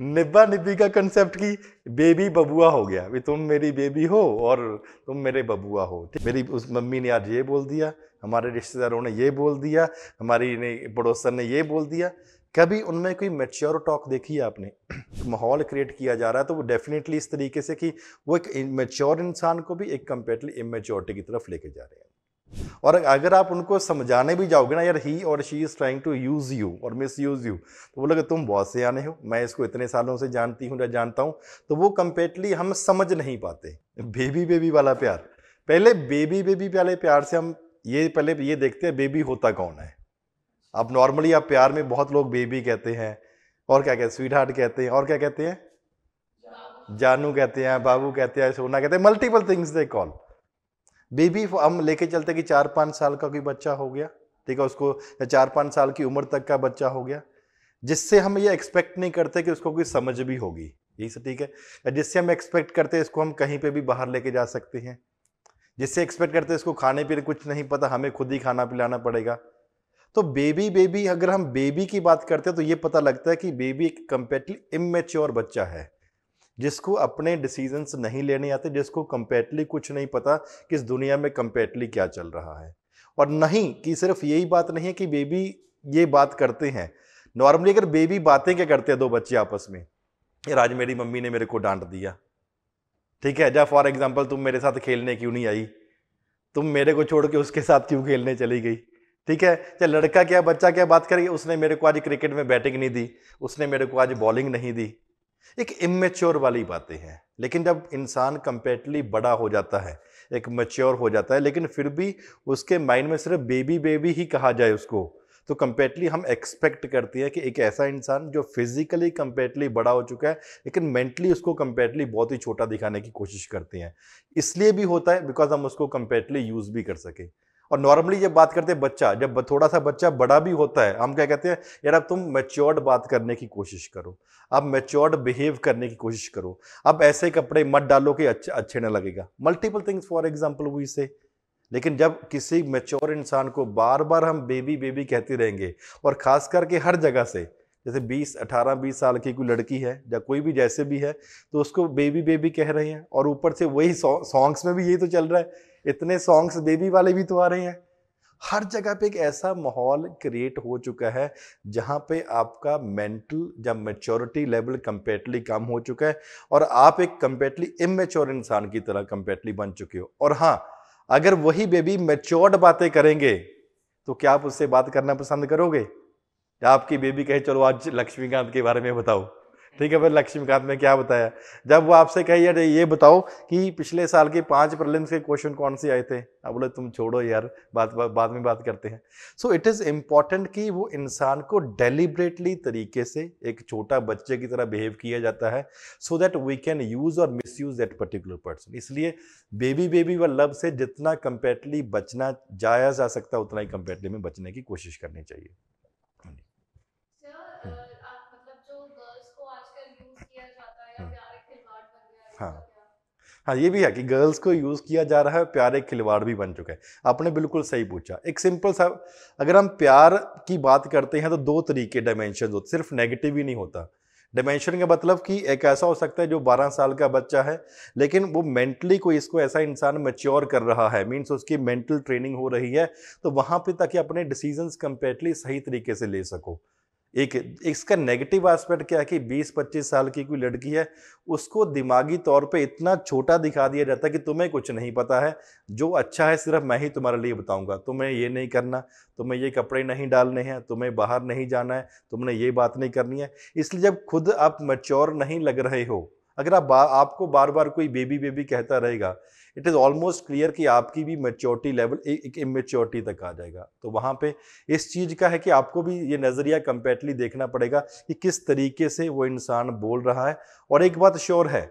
निब्बा निब्बी का कंसेप्ट की बेबी बबुआ हो गया भी तुम मेरी बेबी हो और तुम मेरे बबुआ हो मेरी उस मम्मी ने आज ये बोल दिया हमारे रिश्तेदारों ने ये बोल दिया हमारी ने पड़ोसन ने ये बोल दिया कभी उनमें कोई मेच्योर टॉक देखी है आपने माहौल क्रिएट किया जा रहा है तो वो डेफिनेटली इस तरीके से कि वो एक मेच्योर इंसान को भी एक कम्पेटली इमेच्योरिटी की तरफ लेके जा रहे हैं और अगर आप उनको समझाने भी जाओगे ना यार he or she is trying to use you or misuse you तो बोलोगे तुम बहुत से आने हो मैं इसको इतने सालों से जानती हूँ या जानता हूँ तो वो कंप्लीटली हम समझ नहीं पाते बेबी बेबी वाला प्यार पहले बेबी बेबी वाले प्यार से हम ये पहले ये देखते हैं बेबी होता कौन है अब नॉर्मली आप प्यार में बहुत लोग बेबी कहते हैं और क्या कहते हैं स्वीट हार्ट कहते हैं और क्या कहते हैं जानू कहते हैं बाबू कहते हैं सोना कहते हैं multiple things they call baby हम लेके चलते कि चार पाँच साल का कोई बच्चा हो गया ठीक है उसको चार पाँच साल की उम्र तक का बच्चा हो गया जिससे हम ये एक्सपेक्ट नहीं करते कि उसको कोई समझ भी होगी यही से ठीक है जिससे हम एक्सपेक्ट करते हैं इसको हम कहीं पे भी बाहर लेके जा सकते हैं जिससे एक्सपेक्ट करते हैं इसको खाने पीने कुछ नहीं पता हमें खुद ही खाना पिलाना पड़ेगा तो बेबी बेबी अगर हम बेबी की बात करते हैं तो ये पता लगता है कि बेबी एक कम्प्लीटली इमेच्योर बच्चा है जिसको अपने डिसीजंस नहीं लेने आते जिसको कम्पेटली कुछ नहीं पता कि इस दुनिया में कम्पेटली क्या चल रहा है और नहीं कि सिर्फ यही बात नहीं है कि बेबी ये बात करते हैं नॉर्मली अगर बेबी बातें क्या करते हैं दो बच्चे आपस में यार आज मेरी मम्मी ने मेरे को डांट दिया ठीक है जा फॉर एग्जाम्पल तुम मेरे साथ खेलने क्यों नहीं आई तुम मेरे को छोड़ के उसके साथ क्यों खेलने चली गई ठीक है चाहे लड़का क्या बच्चा क्या बात करेगी उसने मेरे को आज क्रिकेट में बैटिंग नहीं दी उसने मेरे को आज बॉलिंग नहीं दी एक इमेच्योर वाली बातें हैं लेकिन जब इंसान कंपेटली बड़ा हो जाता है एक मेच्योर हो जाता है लेकिन फिर भी उसके माइंड में सिर्फ बेबी बेबी ही कहा जाए उसको तो कंपेटली हम एक्सपेक्ट करते हैं कि एक ऐसा इंसान जो फिजिकली कंपेटली बड़ा हो चुका है लेकिन मेंटली उसको कंपेटली बहुत ही छोटा दिखाने की कोशिश करते हैं इसलिए भी होता है बिकॉज हम उसको कंपेटली यूज़ भी कर सकें और नॉर्मली जब बात करते हैं बच्चा जब थोड़ा सा बच्चा बड़ा भी होता है हम क्या कहते हैं यार अब तुम मेच्योर्ड बात करने की कोशिश करो अब मेच्योर्ड बिहेव करने की कोशिश करो अब ऐसे कपड़े मत डालो कि अच्छे अच्छे ना लगेगा मल्टीपल थिंग्स फॉर एग्जाम्पल हुई से लेकिन जब किसी मेच्योर इंसान को बार बार हम बेबी बेबी कहते रहेंगे और ख़ास करके हर जगह से जैसे 20, 18, 20 साल की कोई लड़की है या कोई भी जैसे भी है तो उसको बेबी बेबी कह रहे हैं और ऊपर से वही सॉन्ग्स में भी यही तो चल रहा है इतने सॉन्ग्स बेबी वाले भी तो आ रहे हैं हर जगह पे एक ऐसा माहौल क्रिएट हो चुका है जहाँ पे आपका मेंटल या मेच्योरिटी लेवल कम्पेटली कम हो चुका है और आप एक कम्पेटली इमेच्योर इंसान की तरह कम्पेटली बन चुके हो और हाँ अगर वही बेबी मेच्योर्ड बातें करेंगे तो क्या आप उससे बात करना पसंद करोगे या आपकी बेबी कहे चलो आज लक्ष्मीकांत के बारे में बताओ ठीक है फिर लक्ष्मीकांत ने क्या बताया जब वो आपसे कहे यार ये बताओ कि पिछले साल के पांच प्रिलिम्स के क्वेश्चन कौन से आए थे अब बोले तुम छोड़ो यार बात बा, बाद में बात करते हैं सो इट इज़ इम्पॉर्टेंट कि वो इंसान को डेलिब्रेटली तरीके से एक छोटा बच्चे की तरह बिहेव किया जाता है so that we can use or misuse that particular person इसलिए बेबी बेबी व लव से जितना कंपेटली बचना जाया जा सकता उतना ही कंपेटली में बचने की कोशिश करनी चाहिए हाँ हाँ ये भी है कि गर्ल्स को यूज़ किया जा रहा है प्यार एक खिलवाड़ भी बन चुका है आपने बिल्कुल सही पूछा एक सिंपल सा अगर हम प्यार की बात करते हैं तो दो तरीके डायमेंशन होते सिर्फ नेगेटिव ही नहीं होता डायमेंशन का मतलब कि एक ऐसा हो सकता है जो 12 साल का बच्चा है लेकिन वो मेंटली कोई इसको ऐसा इंसान मेच्योर कर रहा है मीन्स उसकी मेंटल ट्रेनिंग हो रही है तो वहाँ पे ताकि अपने डिसीजंस कम्प्लीटली सही तरीके से ले सको एक इसका नेगेटिव एस्पेक्ट क्या है कि बीस पच्चीस साल की कोई लड़की है उसको दिमागी तौर पे इतना छोटा दिखा दिया जाता है कि तुम्हें कुछ नहीं पता है जो अच्छा है सिर्फ मैं ही तुम्हारे लिए बताऊंगा तुम्हें ये नहीं करना तुम्हें ये कपड़े नहीं डालने हैं तुम्हें बाहर नहीं जाना है तुमने ये बात नहीं करनी है इसलिए जब खुद आप मच्योर नहीं लग रहे हो अगर आप बा, आपको बार बार कोई बेबी बेबी कहता रहेगा इट इज़ ऑलमोस्ट क्लियर कि आपकी भी मेच्योरिटी लेवल एक इमेच्योरिटी तक आ जाएगा तो वहाँ पे इस चीज़ का है कि आपको भी ये नज़रिया कम्पेटली देखना पड़ेगा कि किस तरीके से वो इंसान बोल रहा है और एक बात श्योर है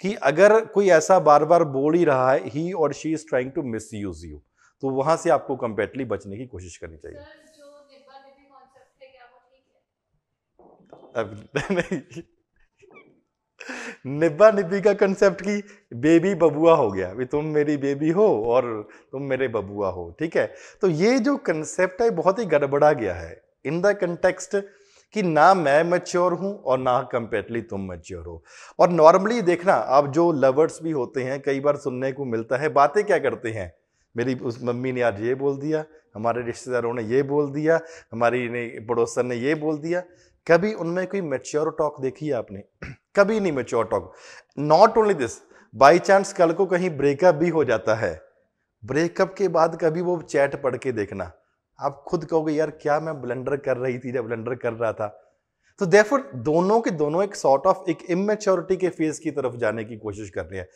कि अगर कोई ऐसा बार बार बोल ही रहा है he or she is trying to misuse you तो वहाँ से आपको कम्पेटली बचने की कोशिश करनी चाहिए अब नहीं निब्बा निब्बी का कंसेप्ट की बेबी बबुआ हो गया भी तुम मेरी बेबी हो और तुम मेरे बबुआ हो ठीक है तो ये जो कंसेप्ट है बहुत ही गड़बड़ा गया है इन द कंटेक्स्ट कि ना मैं मैच्योर हूँ और ना कंपेटली तुम मैच्योर हो और नॉर्मली देखना आप जो लवर्स भी होते हैं कई बार सुनने को मिलता है बातें क्या करते हैं मेरी उस मम्मी ने आज ये बोल दिया हमारे रिश्तेदारों ने ये बोल दिया हमारी ने पड़ोसन ने ये बोल दिया कभी उनमें कोई मैच्योर टॉक देखी है आपने कभी नहीं mature talk not only this by chance कल को कहीं ब्रेकअप भी हो जाता है ब्रेकअप के बाद कभी वो चैट पढ़ के देखना आप खुद कहोगे यार क्या मैं ब्लेंडर कर रही थी जब ब्लेंडर कर रहा था तो देफर दोनों के दोनों एक सॉर्ट ऑफ एक इमेच्योरिटी के फेज की तरफ जाने की कोशिश कर रहे हैं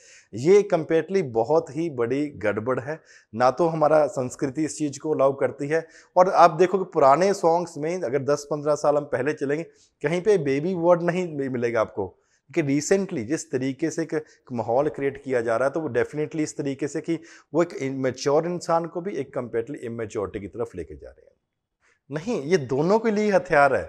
ये कंपेरेटली बहुत ही बड़ी गड़बड़ है ना तो हमारा संस्कृति इस चीज़ को अलाउ करती है और आप देखो कि पुराने सॉन्ग्स में अगर 10-15 साल हम पहले चलेंगे कहीं पे बेबी वर्ड नहीं मिलेगा आपको कि रिसेंटली जिस तरीके से एक माहौल क्रिएट किया जा रहा है तो वो डेफिनेटली इस तरीके से कि वो एक मेच्योर इंसान को भी एक कंपेरेटली इमेच्योरिटी की तरफ लेके जा रहे हैं नहीं ये दोनों के लिए हथियार है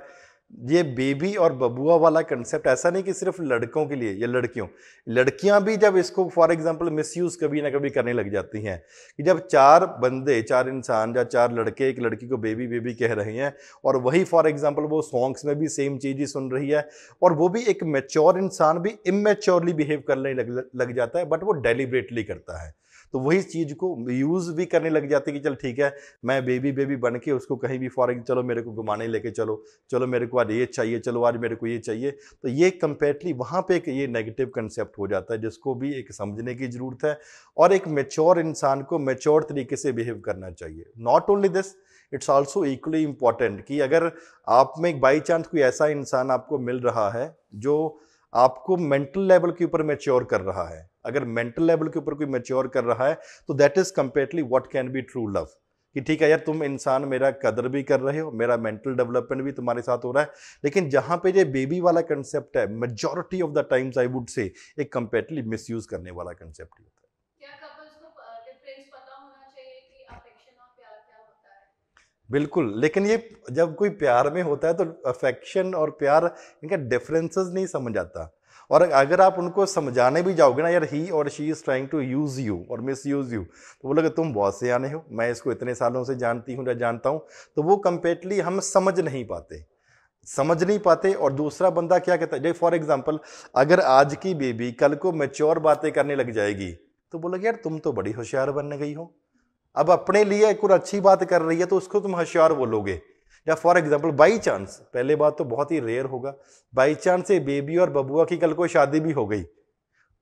ये बेबी और बबुआ वाला कंसेप्ट ऐसा नहीं कि सिर्फ लड़कों के लिए या लड़कियों लड़कियां भी जब इसको फॉर एग्जांपल मिसयूज कभी ना कभी करने लग जाती हैं कि जब चार बंदे चार इंसान या चार लड़के एक लड़की को बेबी बेबी कह रहे हैं और वही फॉर एग्जांपल वो सॉन्ग्स में भी सेम चीज़ ही सुन रही है और वो भी एक मेच्योर इंसान भी इमेच्योरली बिहेव करने लग, लग जाता है बट वो डेलीबरेटली करता है तो वही चीज़ को यूज़ भी करने लग जाते कि चल ठीक है मैं बेबी बेबी बन के उसको कहीं भी फॉरन चलो मेरे को घुमाने लेके चलो चलो मेरे को आज ये चाहिए चलो आज मेरे को ये चाहिए तो ये कंपेयरली वहाँ पर एक ये नेगेटिव कंसेप्ट हो जाता है जिसको भी एक समझने की ज़रूरत है और एक मेच्योर इंसान को मेच्योर तरीके से बिहेव करना चाहिए not only this it's also equally important कि अगर आप में बाई चांस कोई ऐसा इंसान आपको मिल रहा है जो आपको मेंटल लेवल के ऊपर मेच्योर कर रहा है अगर मेंटल लेवल के ऊपर कोई मेच्योर कर रहा है तो that is comparably what can be true love कि ठीक है यार तुम इंसान मेरा कदर भी कर रहे हो मेरा मेंटल डेवलपमेंट भी तुम्हारे साथ हो रहा है लेकिन जहाँ पे ये बेबी वाला कंसेप्ट है majority of the times I would say एक कंपेटली मिसयूज करने वाला कंसेप्ट होता है बिल्कुल लेकिन ये जब कोई प्यार में होता है तो अफेक्शन और प्यार इनका डिफरेंसेस नहीं समझ आता और अगर आप उनको समझाने भी जाओगे ना यार he or she is trying to use you or misuse you तो बोलोगे तुम बहुत से आने हो मैं इसको इतने सालों से जानती हूँ या जानता हूँ तो वो कम्प्लीटली हम समझ नहीं पाते समझ नहीं पाते और दूसरा बंदा क्या कहता है जैसे फॉर एग्जाम्पल अगर आज की बेबी कल को मेच्योर बातें करने लग जाएगी तो बोलोगे यार तुम तो बड़ी होशियार बनने गई हो अब अपने लिए एक और अच्छी बात कर रही है तो उसको तुम होशियार बोलोगे या फॉर एग्जाम्पल बाई चांस पहले बात तो बहुत ही रेयर होगा बाई चांस ये बेबी और बबुआ की कल को शादी भी हो गई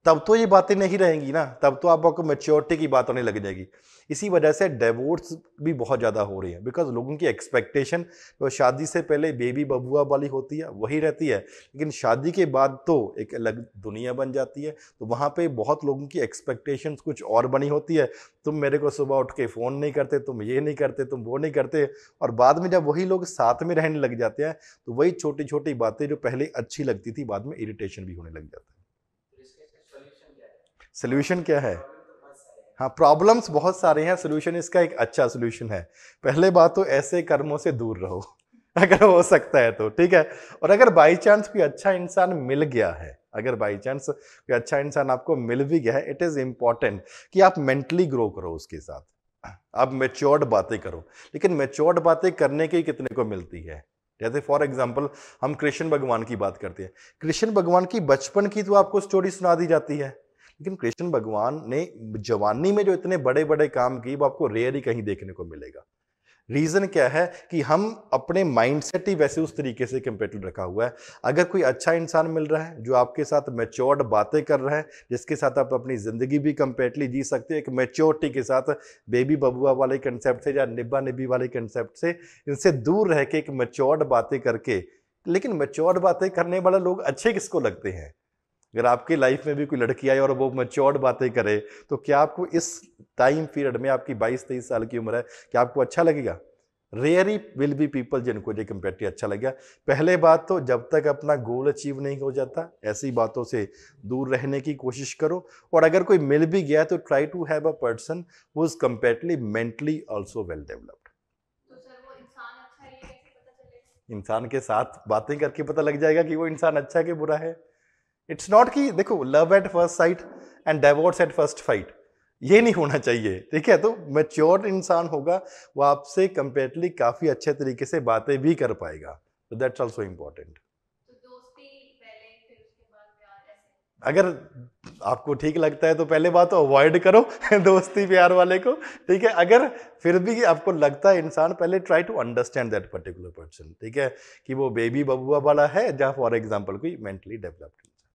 तब तो ये बातें नहीं रहेंगी ना तब तो आपको मेच्योरिटी की बात होने लग जाएगी इसी वजह से डिवोर्स भी बहुत ज़्यादा हो रही है बिकॉज लोगों की एक्सपेक्टेशन तो शादी से पहले बेबी बबुआ वाली होती है वही रहती है लेकिन शादी के बाद तो एक अलग दुनिया बन जाती है तो वहाँ पे बहुत लोगों की एक्सपेक्टेशन कुछ और बनी होती है तुम मेरे को सुबह उठ के फ़ोन नहीं करते तुम ये नहीं करते तुम वो नहीं करते और बाद में जब वही लोग साथ में रहने लग जाते हैं तो वही छोटी छोटी बातें जो पहले अच्छी लगती थी बाद में इरीटेशन भी होने लग जाता है सोल्यूशन क्या है हाँ प्रॉब्लम्स बहुत सारे हैं सोल्यूशन इसका एक अच्छा सोल्यूशन है पहले बात तो ऐसे कर्मों से दूर रहो अगर हो सकता है तो ठीक है और अगर बाई चांस कोई अच्छा इंसान मिल गया है अगर बाई चांस कोई अच्छा इंसान आपको मिल भी गया है इट इज़ इंपॉर्टेंट कि आप मेंटली ग्रो करो उसके साथ आप मेच्योर्ड बातें करो लेकिन मेच्योर्ड बातें करने की कितने को मिलती है जैसे फॉर एग्जाम्पल हम कृष्ण भगवान की बात करते हैं कृष्ण भगवान की बचपन की तो आपको स्टोरी सुना दी जाती है लेकिन कृष्ण भगवान ने जवानी में जो इतने बड़े बड़े काम किए वो आपको रेयर ही कहीं देखने को मिलेगा रीज़न क्या है कि हम अपने माइंडसेट ही वैसे उस तरीके से कंपेटेड रखा हुआ है अगर कोई अच्छा इंसान मिल रहा है जो आपके साथ मेच्योर्ड बातें कर रहा है जिसके साथ आप अपनी ज़िंदगी भी कंपेटली जी सकते हो एक मेच्योरिटी के साथ बेबी बबुआ वाले कंसेप्ट से या निब्बा निब्बी वाले कंसेप्ट से इनसे दूर रह के एक मेच्योर्ड बातें करके लेकिन मेच्योर्ड बातें करने वाले लोग अच्छे किसको लगते हैं अगर आपकी लाइफ में भी कोई लड़की आए और वो मच्योर्ड बातें करे तो क्या आपको इस टाइम पीरियड में आपकी 22 तेईस साल की उम्र है क्या आपको अच्छा लगेगा रेयरी विल बी पीपल जिनको ये कंपेटिव अच्छा लगेगा पहले बात तो जब तक अपना गोल अचीव नहीं हो जाता ऐसी बातों से दूर रहने की कोशिश करो और अगर कोई मिल भी गया तो try to have a person who is completely mentally also well developed इंसान के साथ बातें करके पता लग जाएगा कि वो इंसान अच्छा है कि बुरा है इट्स नॉट कि देखो love at first sight and divorce at first fight ये नहीं होना चाहिए ठीक है तो मेच्योर इंसान होगा वो आपसे कंपेरेटिवली काफ़ी अच्छे तरीके से बातें भी कर पाएगा तो दैट्स ऑल्सो इम्पॉर्टेंट अगर आपको ठीक लगता है तो पहले बात तो अवॉइड करो दोस्ती प्यार वाले को ठीक है अगर फिर भी आपको लगता है इंसान पहले try to understand that particular person ठीक है कि वो बेबी बबुआ वाला है जहाँ फॉर एग्जाम्पल कोई मेंटली डेवलप्ड